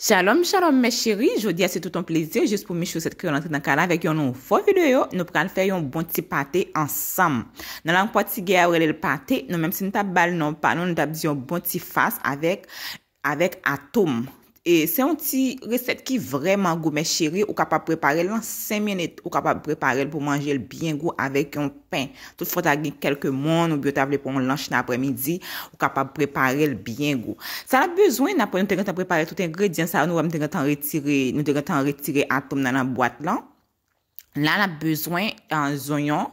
Shalom, shalom me chiri, jodi a se touton plezir, jist pou mi chou set kri yon antre nan kanan vek yon nou fò videyo, nou pran fè yon bon ti pate ansam. Nan lang po ti gè a wè lè l pate, nou mèm se nou ta bal non pa, nou nou ta bè yon bon ti fas avèk atom. E se yon ti resept ki vreman gome chiri, ou kapap preparel nan 5 minit, ou kapap preparel pou manjel byen gwo avek yon pen. Tout fwa tagi kelke moun ou biotavle pou yon lanche nan apremidi, ou kapap preparel byen gwo. Sa la bezwen na pou nou tengetan preparel tout engredyen sa, nou am tengetan retire atom nan an boat lan. La na bezwen an zonyon,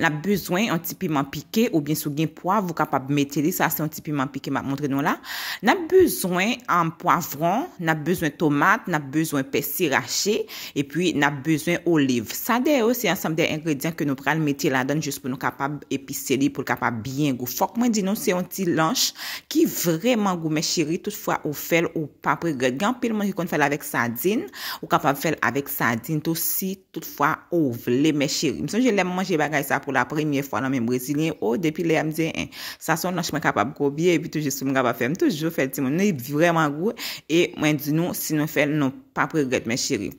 na bezwen an ti piman pike ou bien sou gen poav ou kapab meteli, sa se an ti piman pike, ma montre nou la. Na bezwen an poavron, na bezwen tomat, na bezwen pesi raché, e pi na bezwen oliv. Sa de yo, se ansam de ingredyen ke nou pral meteli la don jous pou nou kapab episeli, pou kapab bien goufok. Mwen di nou se an ti lanch ki vreman goume chiri, tout fwa ou fel ou papri gregan, pil mwen ki kon fel avek sa din, ou kapab fel avek sa din. Ou vle mè chiri. Mison jè lèm manjè bagay sa pou la premye fwa nan mè mbrezini. Ou depi lèm diè. Sa son nan chme kapab koubiye. E pi tou jè sou mga pa fèm toujou. Fèl ti moun nou yi vreman gwo. E mwen di nou si nou fèl nou pa prerget mè chiri.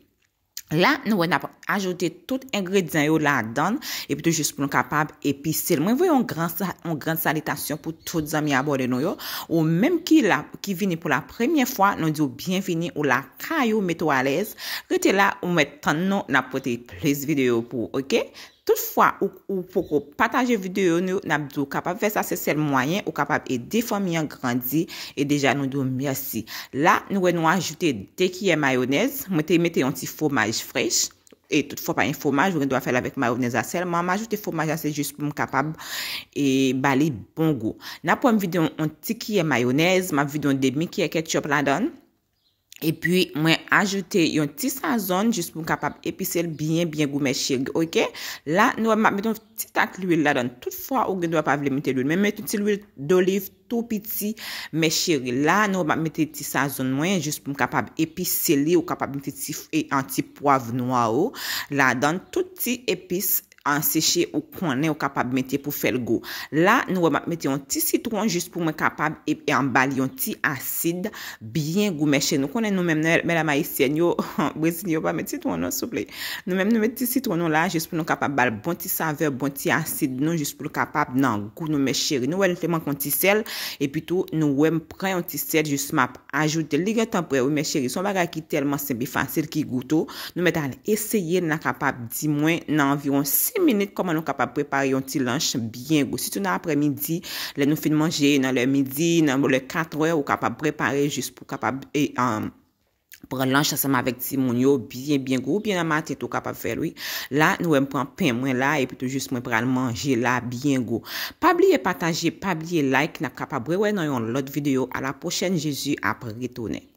La nou wè nap ajote tout engredyan yo la dan, epitou jis pou nou kapab episil. Mwen vwe yon gran salitasyon pou tout zami abode nou yo, ou mèm ki vini pou la premiè fwa, nou di ou bien fini ou la kaya ou metou alèz, kete la ou mè tan nou nap wote ples videyo pou, ok? Tout fwa ou pou pou patanje videyo nou, nabdou kapab fese ase sel mwayen ou kapab e defon milyon grandi e deja nou dou mersi. La nou wè nou ajoute dekiye mayonez, mwete mwete yon ti fomaj fresh. E tout fwa pa yon fomaj, mwen do a fèl avèk mayonez asel, mwen ajoute fomaj asel jis pou m kapab e bali bon go. Na pou m videyon yon tikye mayonez, mwen videyon demikye ketchop lan don. epi mwen ajote yon ti sazon jis pou m kapab episel byen byen gou mè shirgi la nou m ap meton ti tak l'ouil la dan tout fwa ou gen nou ap ap vle mte l'ouil men meton ti l'ouil d'olive tou piti mè shirgi la nou m ap meton ti sazon mwen jis pou m kapab episeli ou kapab mte ti anti poiv noua ou oh. la dan tout ti episeli anseche ou konen ou kapab metye pou fel go. La, nou wèm ap metye yon ti citron jist pou mwen kapab e ambal yon ti asid biyen goun meche. Nou konen nou mèm nou mèl a ma yisye nyo, wè si nyo pa meti citron nou, souple. Nou mèm nou meti citron nou la jist pou mwen kapab bal bon ti saveur, bon ti asid non, nou jist pou mwen kapab nan goun nou mechere. Nou wèm fèman kon ti sel e pi tou nou wèm pren yon ti sel jist map ajoute ligetan pou yon mechere. Son baga ki telman sebi fansil ki gouto nou mèt ane esye yon na kapab menit koman nou kapap prepare yon ti lanche byen go. Si tou nan apre midi, le nou fin manje nan le midi, nan le katwe, ou kapap prepare jis pou kapap pre lanche asama vek ti moun yo, byen byen go. Ou byen nan mat, ti tou kapap fe lou. La, nou empran pen mwen la, epi tou jis mwen pral manje la, byen go. Pabliye pataje, pabliye like, na kapap brewe nan yon lot videyo. A la pochen jesu apre ritounen.